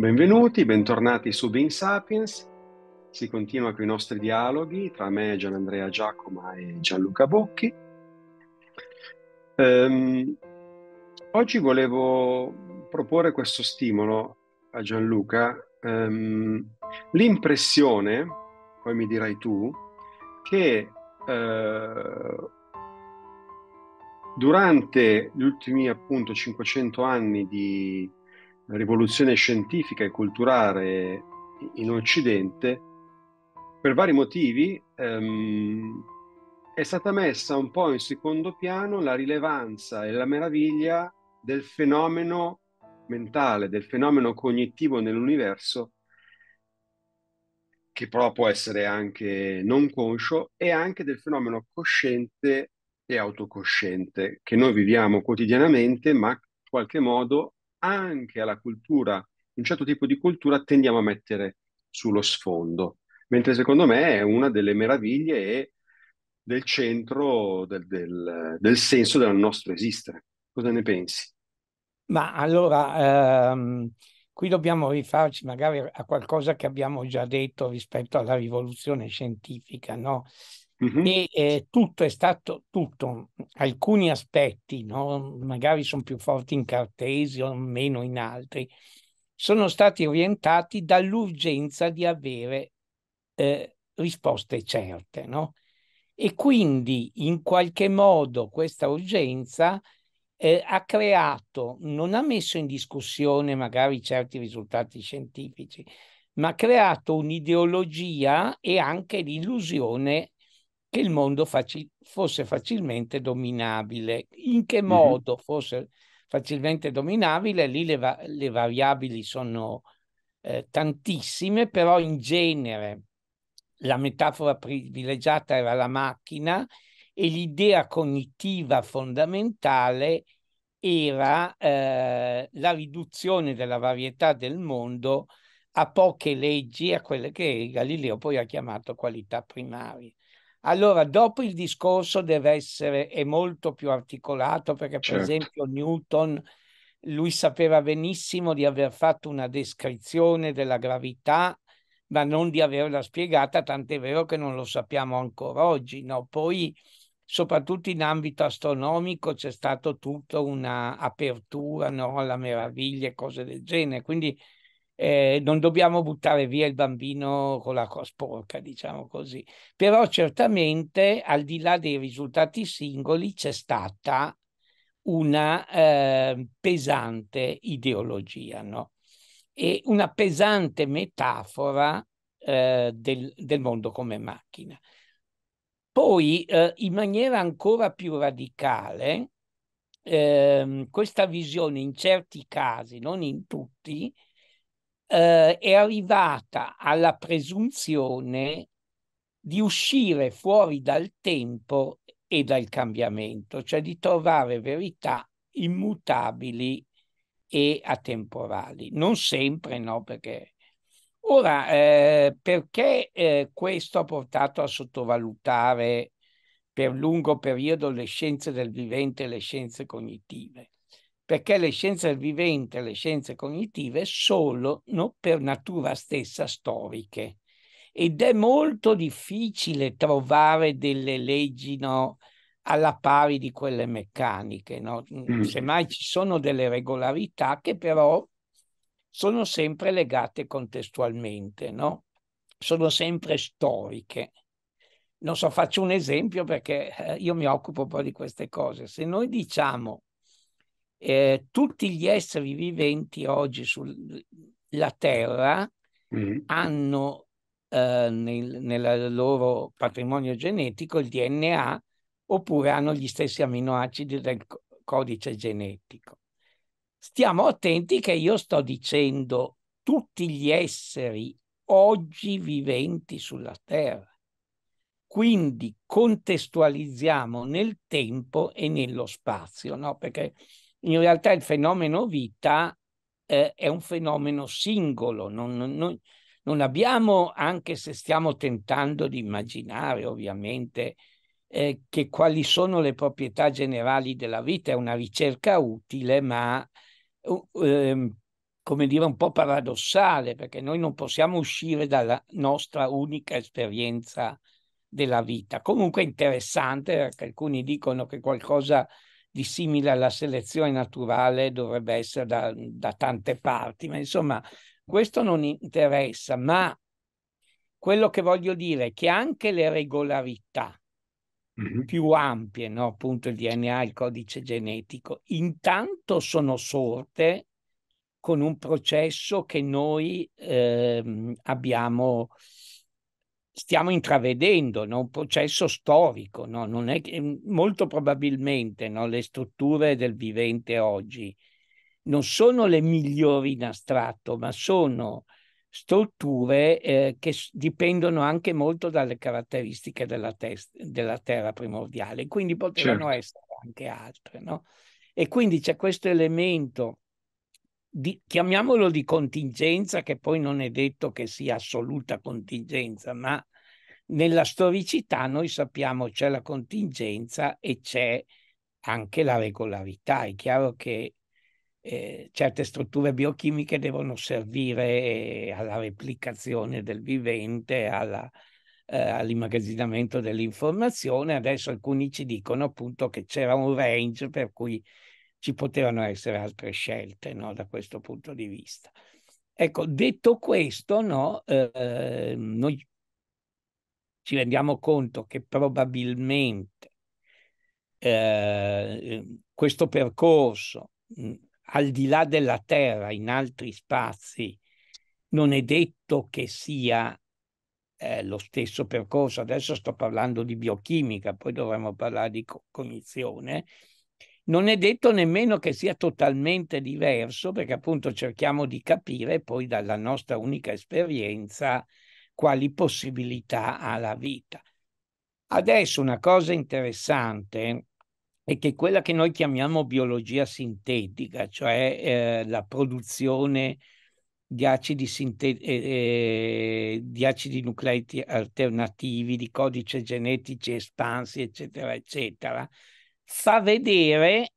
Benvenuti, bentornati su Being Sapiens. Si continua con i nostri dialoghi tra me, Gianandrea Giacoma e Gianluca Bocchi. Um, oggi volevo proporre questo stimolo a Gianluca, um, l'impressione, poi mi dirai tu, che uh, durante gli ultimi appunto 500 anni di rivoluzione scientifica e culturale in Occidente, per vari motivi ehm, è stata messa un po' in secondo piano la rilevanza e la meraviglia del fenomeno mentale, del fenomeno cognitivo nell'universo, che però può essere anche non conscio, e anche del fenomeno cosciente e autocosciente che noi viviamo quotidianamente, ma in qualche modo anche alla cultura, un certo tipo di cultura tendiamo a mettere sullo sfondo, mentre secondo me è una delle meraviglie e del centro del, del, del senso del nostro esistere. Cosa ne pensi? Ma allora, ehm, qui dobbiamo rifarci magari a qualcosa che abbiamo già detto rispetto alla rivoluzione scientifica, no? Mm-hmm. E eh, tutto è stato tutto, alcuni aspetti, no? magari sono più forti in Cartesio, meno in altri, sono stati orientati dall'urgenza di avere eh, risposte certe. No? E quindi in qualche modo questa urgenza eh, ha creato, non ha messo in discussione magari certi risultati scientifici, ma ha creato un'ideologia e anche l'illusione che il mondo faci- fosse facilmente dominabile. In che modo mm-hmm. fosse facilmente dominabile? Lì le, va- le variabili sono eh, tantissime, però in genere la metafora privilegiata era la macchina e l'idea cognitiva fondamentale era eh, la riduzione della varietà del mondo a poche leggi, a quelle che Galileo poi ha chiamato qualità primarie. Allora, dopo il discorso deve essere è molto più articolato perché, per certo. esempio, Newton lui sapeva benissimo di aver fatto una descrizione della gravità, ma non di averla spiegata, tant'è vero che non lo sappiamo ancora oggi. No? Poi, soprattutto in ambito astronomico, c'è stata tutta un'apertura no? alla meraviglia e cose del genere. Quindi, eh, non dobbiamo buttare via il bambino con l'acqua sporca, diciamo così. Però certamente al di là dei risultati singoli c'è stata una eh, pesante ideologia, no? E una pesante metafora eh, del, del, mondo come macchina. Poi, eh, in maniera ancora più radicale, ehm, questa visione in certi casi, non in tutti, eh, è arrivata alla presunzione di uscire fuori dal tempo e dal cambiamento, cioè di trovare verità immutabili e atemporali. Non sempre, no, perché... Ora, eh, perché eh, questo ha portato a sottovalutare per lungo periodo le scienze del vivente e le scienze cognitive? perché le scienze viventi le scienze cognitive sono per natura stessa storiche ed è molto difficile trovare delle leggi no, alla pari di quelle meccaniche. No? Mm. Semmai ci sono delle regolarità che però sono sempre legate contestualmente, no? sono sempre storiche. Non so, faccio un esempio perché eh, io mi occupo poi di queste cose. Se noi diciamo eh, tutti gli esseri viventi oggi sulla Terra mm. hanno eh, nel, loro patrimonio genetico il DNA oppure hanno gli stessi aminoacidi del codice genetico. Stiamo attenti che io sto dicendo tutti gli esseri oggi viventi sulla Terra. Quindi contestualizziamo nel tempo e nello spazio, no? Perché in realtà il fenomeno vita eh, è un fenomeno singolo, non, non, non, abbiamo, anche se stiamo tentando di immaginare ovviamente eh, che quali sono le proprietà generali della vita, è una ricerca utile, ma eh, come dire un po' paradossale, perché noi non possiamo uscire dalla nostra unica esperienza della vita. Comunque interessante, perché alcuni dicono che qualcosa di simile alla selezione naturale dovrebbe essere da, da tante parti, ma insomma questo non interessa, ma quello che voglio dire è che anche le regolarità mm-hmm. più ampie, no? appunto il DNA, il codice genetico, intanto sono sorte con un processo che noi eh, abbiamo stiamo intravedendo, no? un processo storico, no? non è che, molto probabilmente no? le strutture del vivente oggi non sono le migliori in astratto, ma sono strutture eh, che dipendono anche molto dalle caratteristiche della, test- della terra primordiale, quindi potevano certo. essere anche altre. E quindi c'è questo elemento di, chiamiamolo di contingenza, che poi non è detto che sia assoluta contingenza, ma nella storicità noi sappiamo c'è la contingenza e c'è anche la regolarità. È chiaro che eh, certe strutture biochimiche devono servire eh, alla replicazione del vivente, alla, eh, all'immagazzinamento dell'informazione. Adesso alcuni ci dicono appunto che c'era un range per cui ci potevano essere altre scelte no, da questo punto di vista. Ecco, detto questo, no, eh, noi ci rendiamo conto che probabilmente eh, questo percorso, mh, al di là della Terra, in altri spazi, non è detto che sia eh, lo stesso percorso. Adesso sto parlando di biochimica, poi dovremmo parlare di cognizione, non è detto nemmeno che sia totalmente diverso, perché appunto cerchiamo di capire poi dalla nostra unica esperienza quali possibilità ha la vita. Adesso una cosa interessante è che quella che noi chiamiamo biologia sintetica, cioè eh, la produzione di acidi, sintet- eh, eh, di acidi nucleici alternativi, di codice genetici espansi, eccetera, eccetera, fa vedere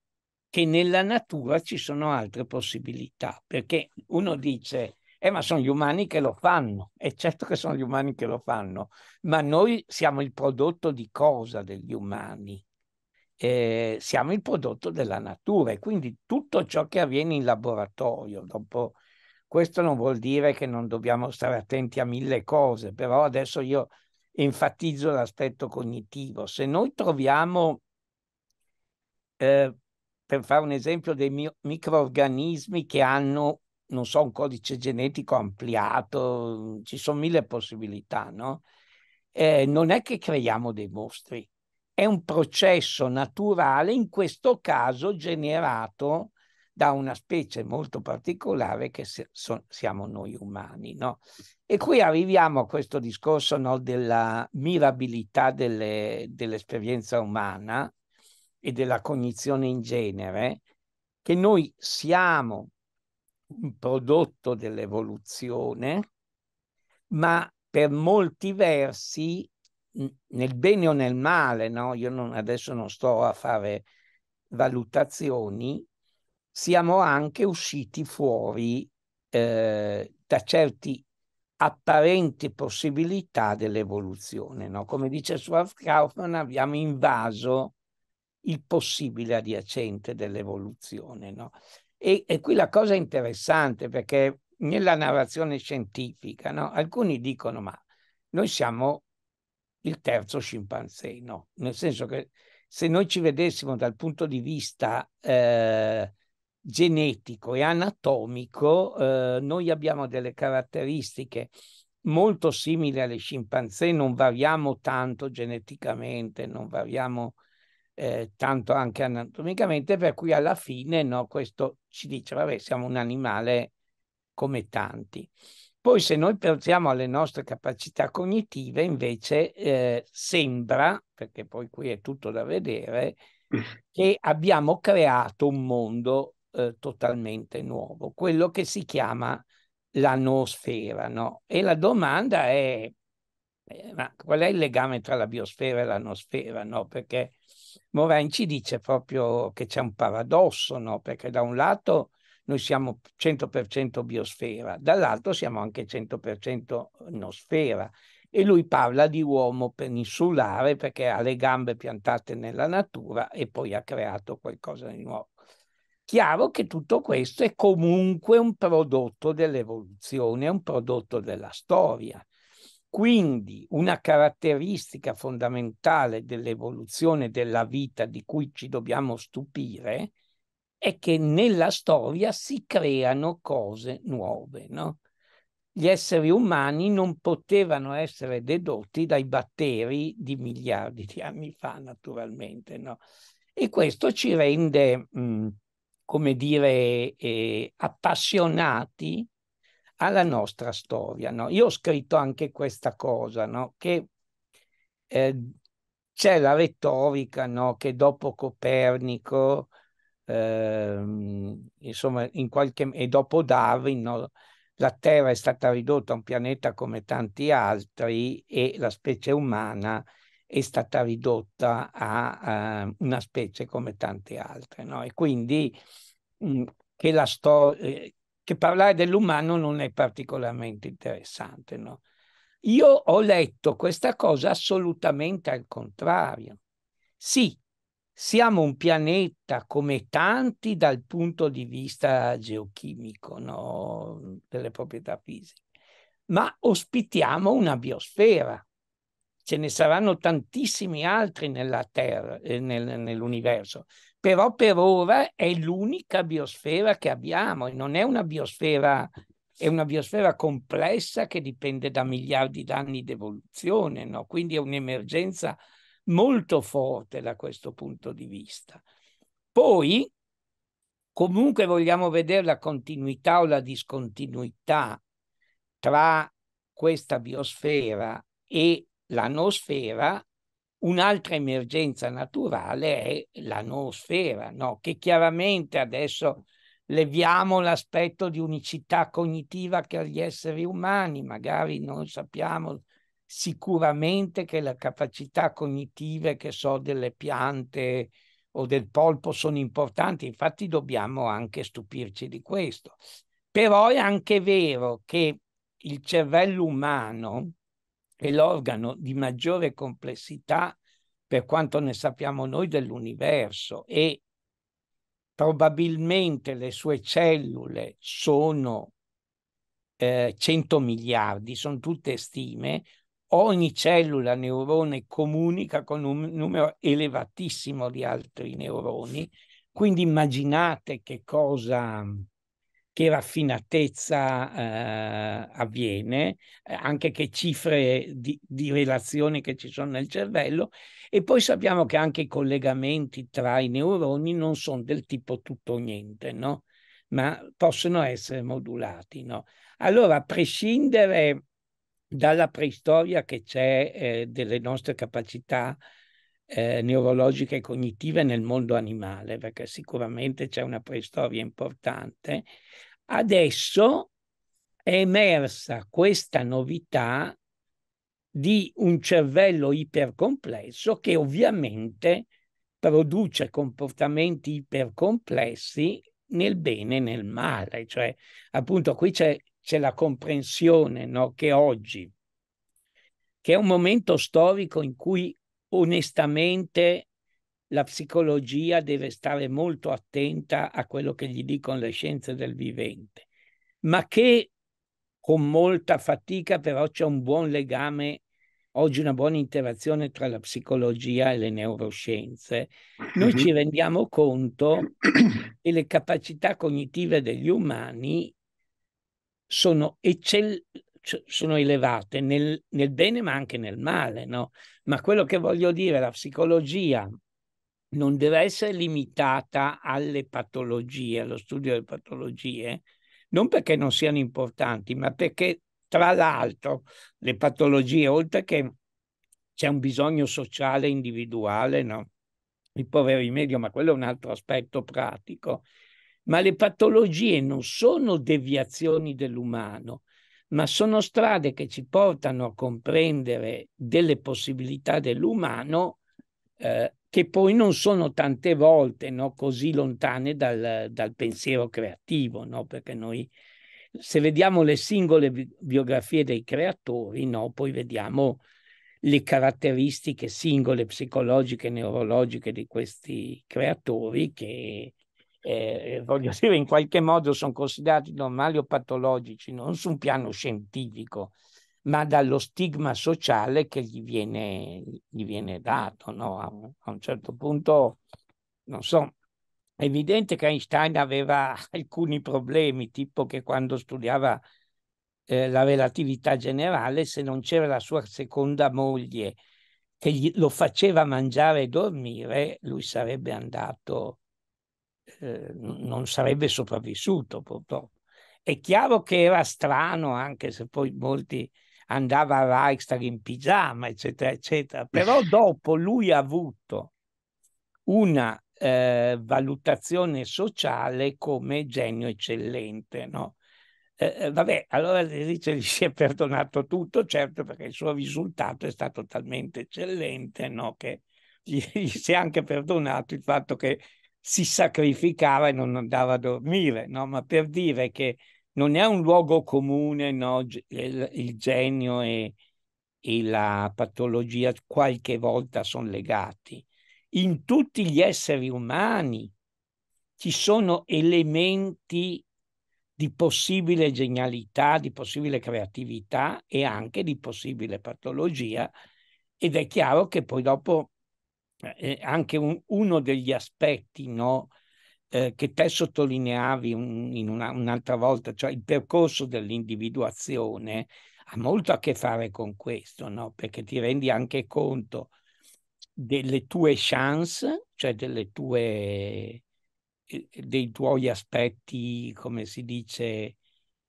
che nella natura ci sono altre possibilità, perché uno dice, eh ma sono gli umani che lo fanno, è certo che sono gli umani che lo fanno, ma noi siamo il prodotto di cosa degli umani? Eh, siamo il prodotto della natura e quindi tutto ciò che avviene in laboratorio, dopo questo non vuol dire che non dobbiamo stare attenti a mille cose, però adesso io enfatizzo l'aspetto cognitivo, se noi troviamo eh, per fare un esempio, dei mi- microorganismi che hanno, non so, un codice genetico ampliato, ci sono mille possibilità, no? Eh, non è che creiamo dei mostri, è un processo naturale, in questo caso generato da una specie molto particolare che se, so, siamo noi umani. No? E qui arriviamo a questo discorso no, della mirabilità delle, dell'esperienza umana, e della cognizione in genere, che noi siamo un prodotto dell'evoluzione, ma per molti versi, nel bene o nel male, no? io non, adesso non sto a fare valutazioni, siamo anche usciti fuori eh, da certi apparenti possibilità dell'evoluzione. No? Come dice Schwarz Kaufmann, abbiamo invaso il possibile adiacente dell'evoluzione. No? E, e, qui la cosa interessante perché nella narrazione scientifica no, alcuni dicono ma noi siamo il terzo scimpanzé, no? nel senso che se noi ci vedessimo dal punto di vista eh, genetico e anatomico, eh, noi abbiamo delle caratteristiche molto simili alle scimpanzé, non variamo tanto geneticamente, non variamo eh, tanto anche anatomicamente, per cui alla fine no, questo ci dice, vabbè, siamo un animale come tanti. Poi se noi pensiamo alle nostre capacità cognitive, invece eh, sembra, perché poi qui è tutto da vedere, che abbiamo creato un mondo eh, totalmente nuovo, quello che si chiama la nosfera. No? E la domanda è, eh, qual è il legame tra la biosfera e la nosfera? No? Perché Morain ci dice proprio che c'è un paradosso, no? perché da un lato noi siamo 100% biosfera, dall'altro siamo anche 100% nosfera. E lui parla di uomo peninsulare perché ha le gambe piantate nella natura e poi ha creato qualcosa di nuovo. Chiaro che tutto questo è comunque un prodotto dell'evoluzione, è un prodotto della storia. Quindi una caratteristica fondamentale dell'evoluzione della vita di cui ci dobbiamo stupire è che nella storia si creano cose nuove. No? Gli esseri umani non potevano essere dedotti dai batteri di miliardi di anni fa, naturalmente. No? E questo ci rende, mh, mm, come dire, eh, appassionati alla nostra storia. No? Io ho scritto anche questa cosa, no? che eh, c'è la retorica no? che dopo Copernico, eh, insomma, in qualche, e dopo Darwin, no? la Terra è stata ridotta a un pianeta come tanti altri e la specie umana è stata ridotta a, a una specie come tante altre. No? E quindi mh, mm, che la storia eh, che parlare dell'umano non è particolarmente interessante. No? Io ho letto questa cosa assolutamente al contrario. Sì, siamo un pianeta come tanti dal punto di vista geochimico, no? delle proprietà fisiche, ma ospitiamo una biosfera ce ne saranno tantissimi altri nella Terra, eh, nel, nell'universo, però per ora è l'unica biosfera che abbiamo e non è una biosfera, è una biosfera complessa che dipende da miliardi d'anni di evoluzione, no? quindi è un'emergenza molto forte da questo punto di vista. Poi, comunque vogliamo vedere la continuità o la discontinuità tra questa biosfera e la nosfera, un'altra emergenza naturale è la nosfera, no? che chiaramente adesso leviamo l'aspetto di unicità cognitiva che agli esseri umani, magari non sappiamo sicuramente che le capacità cognitive che so delle piante o del polpo sono importanti, infatti dobbiamo anche stupirci di questo. Però è anche vero che il cervello umano è l'organo di maggiore complessità per quanto ne sappiamo noi dell'universo e probabilmente le sue cellule sono eh, 100 miliardi, sono tutte stime, ogni cellula neurone comunica con un numero elevatissimo di altri neuroni, quindi immaginate che cosa che raffinatezza eh, avviene, eh, anche che cifre di, di relazioni che ci sono nel cervello e poi sappiamo che anche i collegamenti tra i neuroni non sono del tipo tutto o niente, no? ma possono essere modulati. No? Allora, a prescindere dalla preistoria che c'è eh, delle nostre capacità eh, neurologiche e cognitive nel mondo animale, perché sicuramente c'è una preistoria importante. Adesso è emersa questa novità di un cervello ipercomplesso che ovviamente produce comportamenti ipercomplessi nel bene e nel male, cioè appunto qui c'è, c'è la comprensione no, che oggi, che è un momento storico in cui onestamente la psicologia deve stare molto attenta a quello che gli dicono le scienze del vivente, ma che con molta fatica però c'è un buon legame, oggi una buona interazione tra la psicologia e le neuroscienze, noi mhm. ci rendiamo conto che le capacità cognitive degli umani sono eccellenti sono elevate nel, nel, bene ma anche nel male, no? Ma quello che voglio dire, la psicologia non deve essere limitata alle patologie, allo studio delle patologie, non perché non siano importanti, ma perché tra l'altro le patologie, oltre che c'è un bisogno sociale individuale, no? Il povero rimedio, ma quello è un altro aspetto pratico. Ma le patologie non sono deviazioni dell'umano, ma sono strade che ci portano a comprendere delle possibilità dell'umano eh, che poi non sono tante volte no, così lontane dal, dal pensiero creativo, no? perché noi se vediamo le singole bi- biografie dei creatori, no, poi vediamo le caratteristiche singole psicologiche neurologiche di questi creatori che eh, eh, voglio dire, in qualche modo sono considerati normali o patologici, non su un piano scientifico, ma dallo stigma sociale che gli viene, gli viene dato. No? A, un, a un certo punto, non so, è evidente che Einstein aveva alcuni problemi, tipo che quando studiava eh, la relatività generale, se non c'era la sua seconda moglie che gli, lo faceva mangiare e dormire, lui sarebbe andato Ehm, non sarebbe sopravvissuto purtroppo. È chiaro che era strano, anche se poi molti andava a Reichstag in pigiama, eccetera, eccetera, però dopo lui ha avuto una eh, valutazione sociale come genio eccellente, no? Eh, eh vabbè, allora dice gli si è perdonato tutto, certo, perché il suo risultato è stato talmente eccellente, no? Che gli, gli si è anche perdonato il fatto che si sacrificava e non andava a dormire, no? ma per dire che non è un luogo comune no? il, il, genio e, e la patologia qualche volta sono legati. In tutti gli esseri umani ci sono elementi di possibile genialità, di possibile creatività e anche di possibile patologia ed è chiaro che poi dopo eh, anche un, uno degli aspetti no, eh, che te sottolineavi un, in una, un'altra volta, cioè il percorso dell'individuazione ha molto a che fare con questo, no? perché ti rendi anche conto delle tue chance, cioè delle tue, eh, dei tuoi aspetti, come si dice,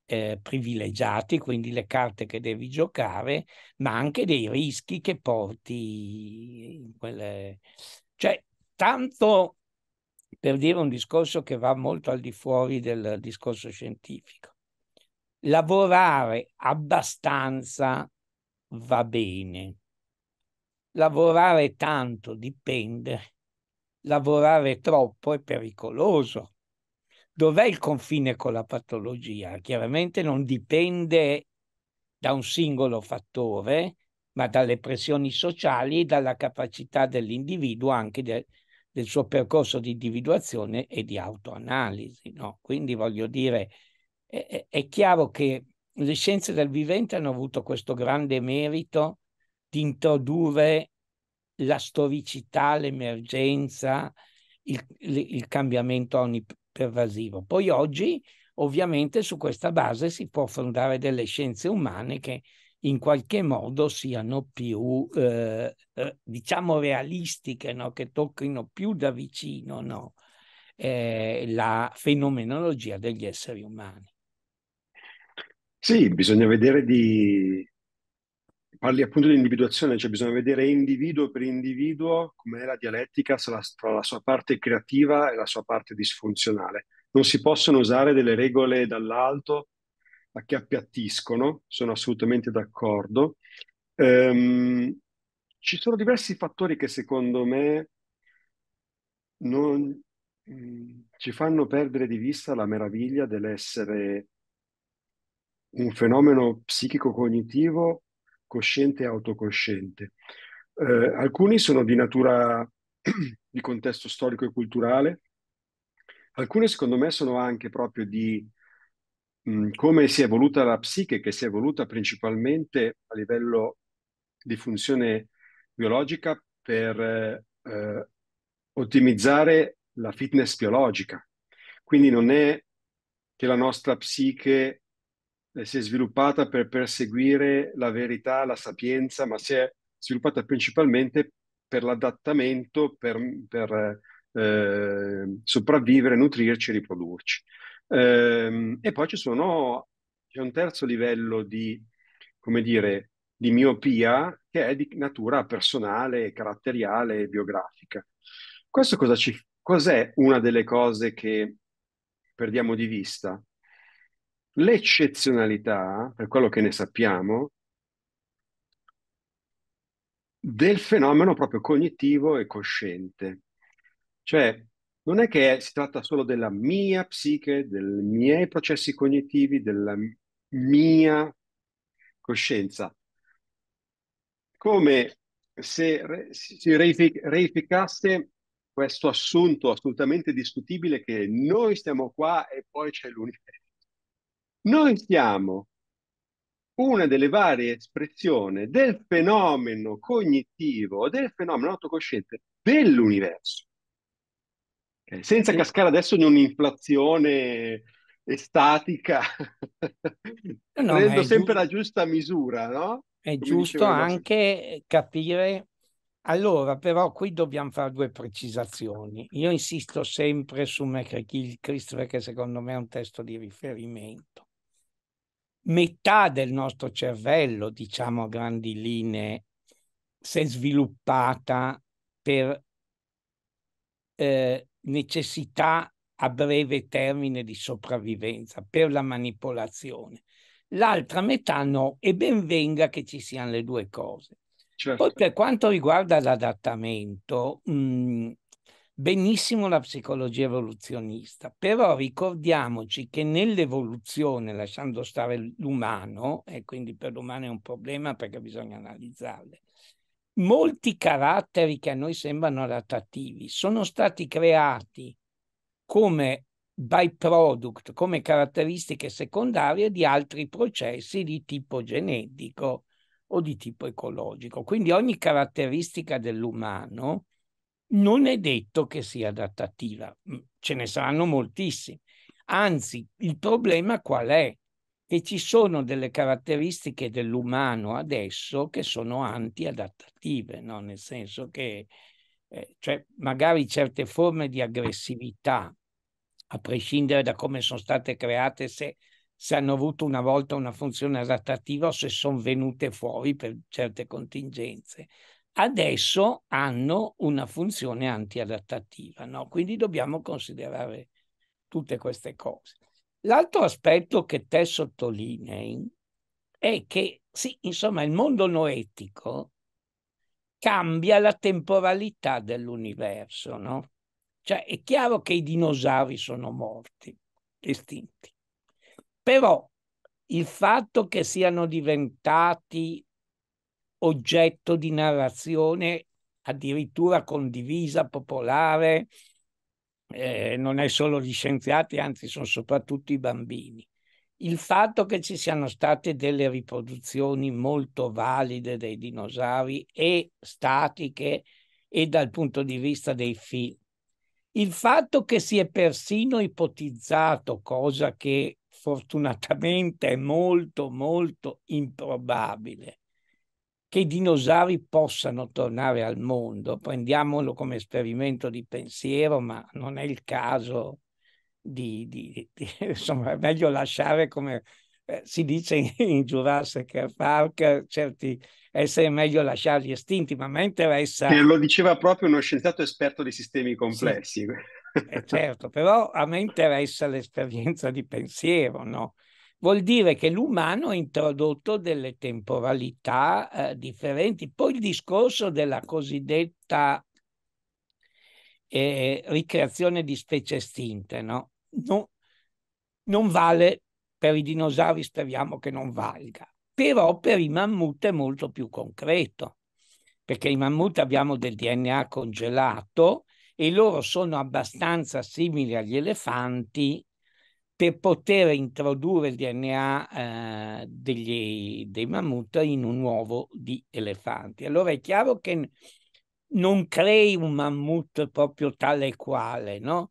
eh, privilegiati, quindi le carte che devi giocare, ma anche dei rischi che porti. Quelle... Cioè, tanto per dire un discorso che va molto al di fuori del discorso scientifico. Lavorare abbastanza va bene. Lavorare tanto dipende. Lavorare troppo è pericoloso dov'è il confine con la patologia? Chiaramente non dipende da un singolo fattore, ma dalle pressioni sociali e dalla capacità dell'individuo anche de, del suo percorso di individuazione e di autoanalisi. No? Quindi voglio dire, è, è chiaro che le scienze del vivente hanno avuto questo grande merito di introdurre la storicità, l'emergenza, il, il, cambiamento a pervasivo. Poi oggi ovviamente su questa base si può fondare delle scienze umane che in qualche modo siano più, eh, eh, diciamo, realistiche, no? che tocchino più da vicino no? eh, la fenomenologia degli esseri umani. Sì, bisogna vedere di parli appunto di individuazione, cioè bisogna vedere individuo per individuo com'è la dialettica tra la sua parte creativa e la sua parte disfunzionale. Non si possono usare delle regole dall'alto a che appiattiscono, sono assolutamente d'accordo. Ehm, ci sono diversi fattori che secondo me non, mh, mm, ci fanno perdere di vista la meraviglia dell'essere un fenomeno psichico-cognitivo cosciente e autocosciente. Eh, alcuni sono di natura di contesto storico e culturale, alcuni secondo me sono anche proprio di mh, mm, come si è evoluta la psiche, che si è evoluta principalmente a livello di funzione biologica per eh, ottimizzare la fitness biologica. Quindi non è che la nostra psiche eh, si è sviluppata per perseguire la verità, la sapienza, ma si è sviluppata principalmente per l'adattamento, per, per eh, sopravvivere, nutrirci e riprodurci. Eh, e poi ci sono, c'è un terzo livello di, come dire, di miopia che è di natura personale, caratteriale e biografica. Questo cosa ci, cos'è una delle cose che perdiamo di vista? l'eccezionalità, per quello che ne sappiamo, del fenomeno proprio cognitivo e cosciente. Cioè, non è che si tratta solo della mia psiche, dei miei processi cognitivi, della mia coscienza. Come se re, si reific- reificasse questo assunto assolutamente discutibile che noi stiamo qua e poi c'è l'universo. Noi siamo una delle varie espressioni del fenomeno cognitivo, del fenomeno autocosciente dell'universo. Okay? Senza sì. cascare adesso in un'inflazione estatica, no, prendo sempre giusto, la giusta misura, no? È Come giusto anche capire. Allora, però, qui dobbiamo fare due precisazioni. Io insisto sempre su McGill Christ perché secondo me è un testo di riferimento metà del nostro cervello, diciamo a grandi linee, si è sviluppata per eh, necessità a breve termine di sopravvivenza, per la manipolazione. L'altra metà no, e ben venga che ci siano le due cose. Certo. Poi per quanto riguarda l'adattamento, mh, benissimo la psicologia evoluzionista, però ricordiamoci che nell'evoluzione, lasciando stare l'umano, e quindi per l'umano è un problema perché bisogna analizzarle, molti caratteri che a noi sembrano adattativi sono stati creati come byproduct, come caratteristiche secondarie di altri processi di tipo genetico o di tipo ecologico. Quindi ogni caratteristica dell'umano non è detto che sia adattativa, mm, ce ne saranno moltissimi. Anzi, il problema qual è? Che ci sono delle caratteristiche dell'umano adesso che sono antiadattative, no? nel senso che eh, cioè, magari certe forme di aggressività, a prescindere da come sono state create, se, se hanno avuto una volta una funzione adattativa o se sono venute fuori per certe contingenze, adesso hanno una funzione antiadattativa, no? quindi dobbiamo considerare tutte queste cose. L'altro aspetto che te sottolinei è che, sì, insomma, il mondo noetico cambia la temporalità dell'universo, no? Cioè, è chiaro che i dinosauri sono morti, estinti, però il fatto che siano diventati oggetto di narrazione addirittura condivisa, popolare, eh, non è solo gli scienziati, anzi sono soprattutto i bambini. Il fatto che ci siano state delle riproduzioni molto valide dei dinosauri e statiche e dal punto di vista dei film. Il fatto che si è persino ipotizzato, cosa che fortunatamente è molto molto improbabile, che i dinosauri possano tornare al mondo. Prendiamolo come esperimento di pensiero, ma non è il caso di, di, di insomma, è meglio lasciare come eh, si dice in, in Jurassic Park, certi essere meglio lasciarli estinti, ma a me interessa... E lo diceva proprio uno scienziato esperto di sistemi complessi. Sì. Eh, certo, però a me interessa l'esperienza di pensiero, no? Vuol dire che l'umano ha introdotto delle temporalità eh, differenti. Poi il discorso della cosiddetta eh, ricreazione di specie estinte, no? no? Non vale per i dinosauri, speriamo che non valga, però per i mammut è molto più concreto, perché i mammut abbiamo del DNA congelato e loro sono abbastanza simili agli elefanti per poter introdurre il DNA eh, degli, dei mammut in un uovo di elefanti. Allora è chiaro che non crei un mammut proprio tale e quale, no?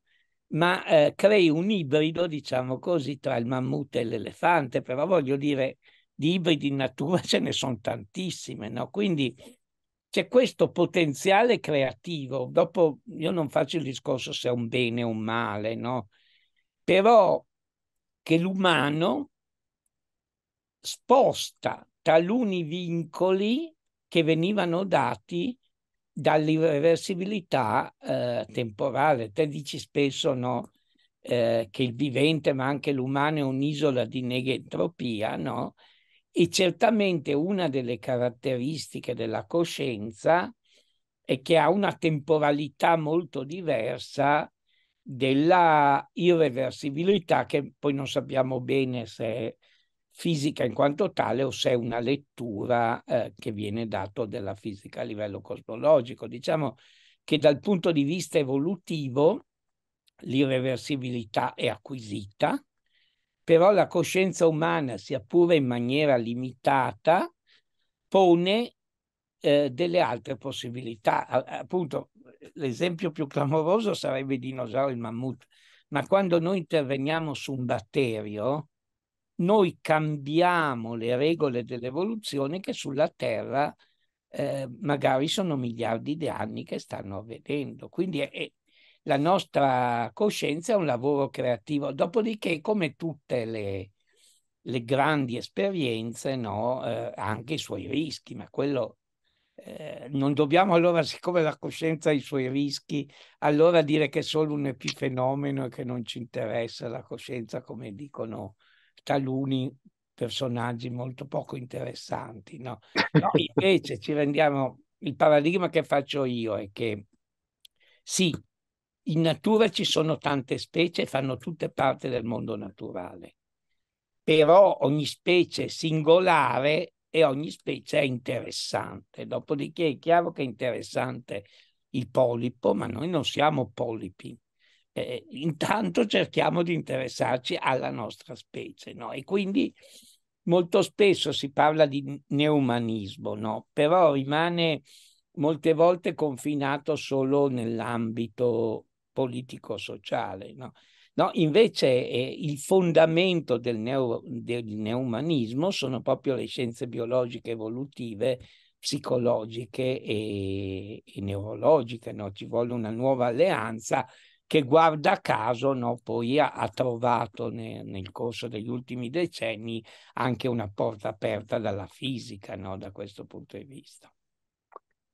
ma eh, crei un ibrido, diciamo così, tra il mammut e l'elefante, però voglio dire, di ibridi in natura ce ne sono tantissime, no? quindi c'è questo potenziale creativo. Dopo io non faccio il discorso se è un bene o un male, no? però che l'umano sposta taluni vincoli che venivano dati dall'irreversibilità eh, temporale. Te dici spesso no, eh, che il vivente, ma anche l'umano, è un'isola di negentropia, no? E certamente una delle caratteristiche della coscienza è che ha una temporalità molto diversa della irreversibilità che poi non sappiamo bene se è fisica in quanto tale o se è una lettura eh, che viene data della fisica a livello cosmologico. Diciamo che dal punto di vista evolutivo l'irreversibilità è acquisita, però la coscienza umana, sia pure in maniera limitata, pone eh, delle altre possibilità. Appunto, l'esempio più clamoroso sarebbe il dinosauro e il mammut, ma quando noi interveniamo su un batterio, noi cambiamo le regole dell'evoluzione che sulla Terra eh, magari sono miliardi di anni che stanno avvenendo. Quindi è, è, la nostra coscienza è un lavoro creativo. Dopodiché, come tutte le, le grandi esperienze, no, eh, anche i suoi rischi, ma quello eh, non dobbiamo allora, siccome la coscienza ha i suoi rischi, allora dire che è solo un epifenomeno e che non ci interessa la coscienza, come dicono taluni personaggi molto poco interessanti. No? Noi invece ci rendiamo il paradigma che faccio io è che sì, in natura ci sono tante specie, fanno tutte parte del mondo naturale, però ogni specie singolare e ogni specie è interessante. Dopodiché è chiaro che è interessante il polipo, ma noi non siamo polipi. Eh, intanto cerchiamo di interessarci alla nostra specie, no? E quindi molto spesso si parla di neumanismo, no? Però rimane molte volte confinato solo nell'ambito politico-sociale, no? No, invece eh, il fondamento del, neo, del neumanismo sono proprio le scienze biologiche evolutive, psicologiche e, e neurologiche. No? Ci vuole una nuova alleanza che guarda caso no, poi ha, ha trovato ne, nel corso degli ultimi decenni anche una porta aperta dalla fisica no, da questo punto di vista.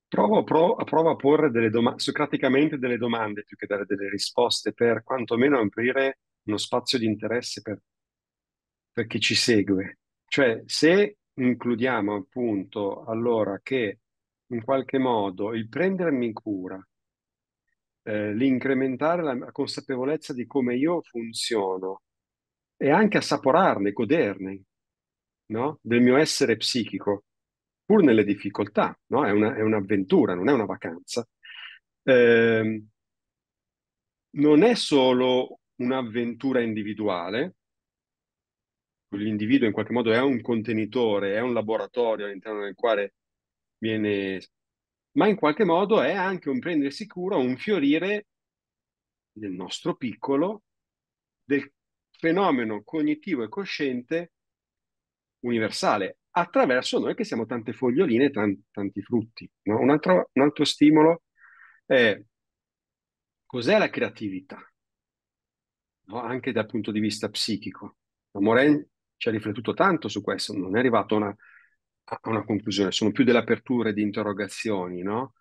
Provo, provo, provo a porre delle domande, socraticamente delle domande più che dare delle risposte per quantomeno aprire uno spazio di interesse per, per chi ci segue. Cioè, se includiamo appunto allora che in qualche modo il prendermi cura, eh, l'incrementare la, la consapevolezza di come io funziono e anche assaporarne, goderne, no? del mio essere psichico, pur nelle difficoltà, no? è, una, è, un'avventura, non è una vacanza. Eh, non è solo un'avventura individuale, l'individuo in qualche modo è un contenitore, è un laboratorio all'interno del quale viene, ma in qualche modo è anche un prendersi cura, un fiorire nel nostro piccolo del fenomeno cognitivo e cosciente universale, attraverso noi che siamo tante foglioline e tanti, tanti frutti. No? Un, altro, un altro stimolo è cos'è la creatività, no? anche dal punto di vista psichico. Moren ci ha riflettuto tanto su questo, non è arrivato a una, a una conclusione, sono più delle aperture di interrogazioni, no?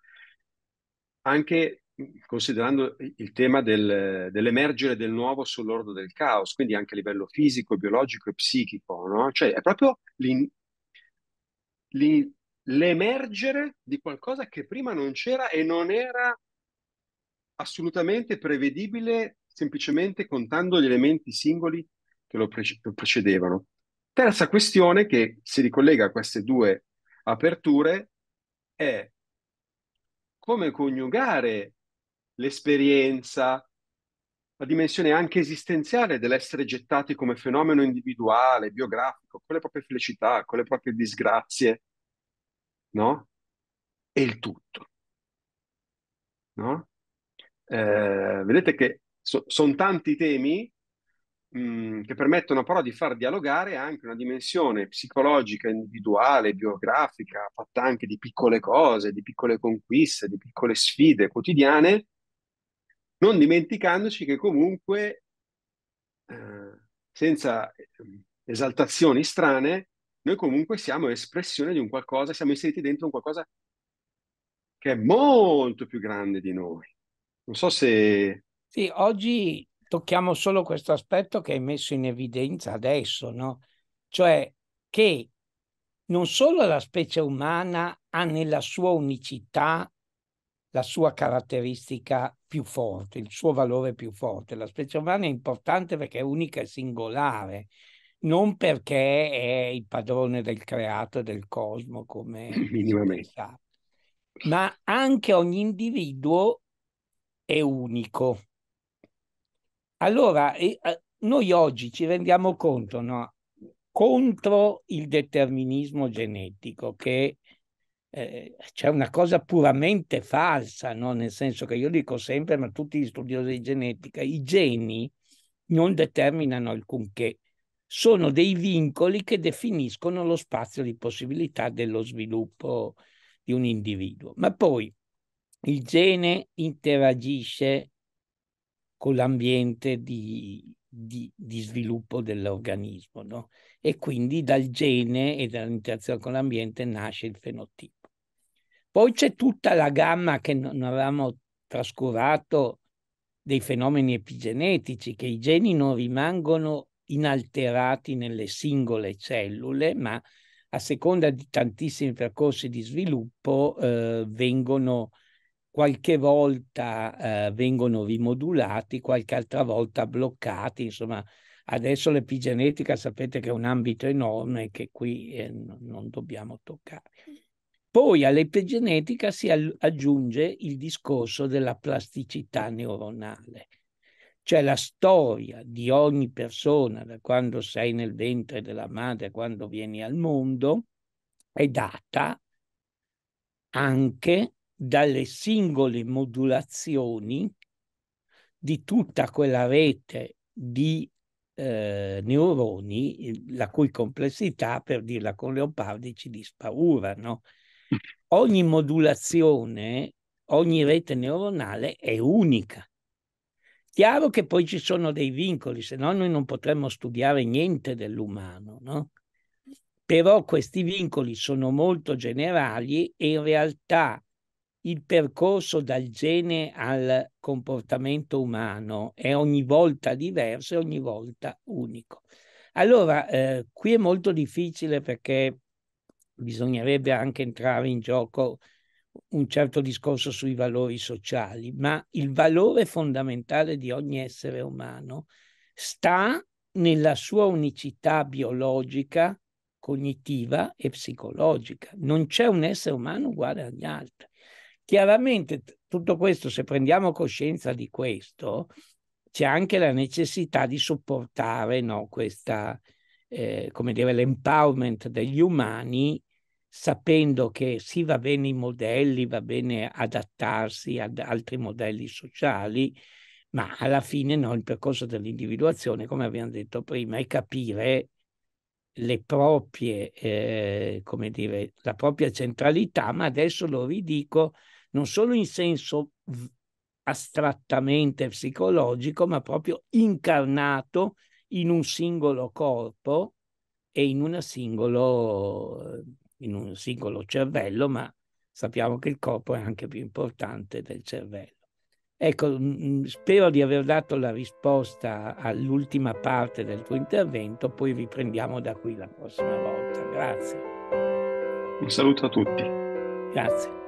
anche considerando il tema del, dell'emergere del nuovo sull'orlo del caos, quindi anche a livello fisico, biologico e psichico, no? cioè è proprio l'in- l'emergere di qualcosa che prima non c'era e non era assolutamente prevedibile semplicemente contando gli elementi singoli che lo, pre lo precedevano. Terza questione che si ricollega a queste due aperture è come coniugare l'esperienza, la dimensione anche esistenziale dell'essere gettati come fenomeno individuale, biografico, con le proprie felicità, con le proprie disgrazie, no? E il tutto, no? Eh, vedete che so, sono tanti temi mh, mm, che permettono però di far dialogare anche una dimensione psicologica, individuale, biografica, fatta anche di piccole cose, di piccole conquiste, di piccole sfide quotidiane, non dimenticandoci che comunque, eh, senza ehm, esaltazioni strane, noi comunque siamo espressione di un qualcosa, siamo inseriti dentro un qualcosa che è molto più grande di noi. Non so se... Sì, oggi tocchiamo solo questo aspetto che hai messo in evidenza adesso, no? Cioè che non solo la specie umana ha nella sua unicità la sua caratteristica più forte, il suo valore più forte. La specie umana è importante perché è unica e singolare, non perché è il padrone del creato e del cosmo come sa, Ma anche ogni individuo è unico. Allora, eh, noi oggi ci rendiamo conto no? contro il determinismo genetico che eh, c'è una cosa puramente falsa, no? nel senso che io dico sempre, ma tutti gli studiosi di genetica, i geni non determinano alcunché, sono dei vincoli che definiscono lo spazio di possibilità dello sviluppo di un individuo. Ma poi il gene interagisce con l'ambiente di, di, di sviluppo dell'organismo no? e quindi dal gene e dall'interazione con l'ambiente nasce il fenotipo. Poi c'è tutta la gamma che non avevamo trascurato dei fenomeni epigenetici, che i geni non rimangono inalterati nelle singole cellule, ma a seconda di tantissimi percorsi di sviluppo eh, vengono qualche volta eh, vengono rimodulati, qualche altra volta bloccati, insomma adesso l'epigenetica sapete che è un ambito enorme che qui eh, non dobbiamo toccare. Poi all'epigenetica si aggiunge il discorso della plasticità neuronale, cioè la storia di ogni persona da quando sei nel ventre della madre, a quando vieni al mondo, è data anche dalle singole modulazioni di tutta quella rete di eh, neuroni, la cui complessità, per dirla con Leopardi, ci dispaura, no? ogni modulazione, ogni rete neuronale è unica. Chiaro che poi ci sono dei vincoli, se no noi non potremmo studiare niente dell'umano, no? Però questi vincoli sono molto generali e in realtà il percorso dal gene al comportamento umano è ogni volta diverso e ogni volta unico. Allora, eh, qui è molto difficile perché bisognerebbe anche entrare in gioco un certo discorso sui valori sociali, ma il valore fondamentale di ogni essere umano sta nella sua unicità biologica, cognitiva e psicologica. Non c'è un essere umano uguale agli altri. Chiaramente tutto questo, se prendiamo coscienza di questo, c'è anche la necessità di supportare no, questa, eh, come dire, l'empowerment degli umani sapendo che sì va bene i modelli, va bene adattarsi ad altri modelli sociali, ma alla fine no, il percorso dell'individuazione, come abbiamo detto prima, è capire le proprie, eh, come dire, la propria centralità, ma adesso lo ridico non solo in senso astrattamente psicologico, ma proprio incarnato in un singolo corpo e in una singola in un singolo cervello, ma sappiamo che il corpo è anche più importante del cervello. Ecco, mm, mm, spero di aver dato la risposta all'ultima parte del tuo intervento, poi riprendiamo da qui la prossima volta. Grazie. Un saluto a tutti. Grazie.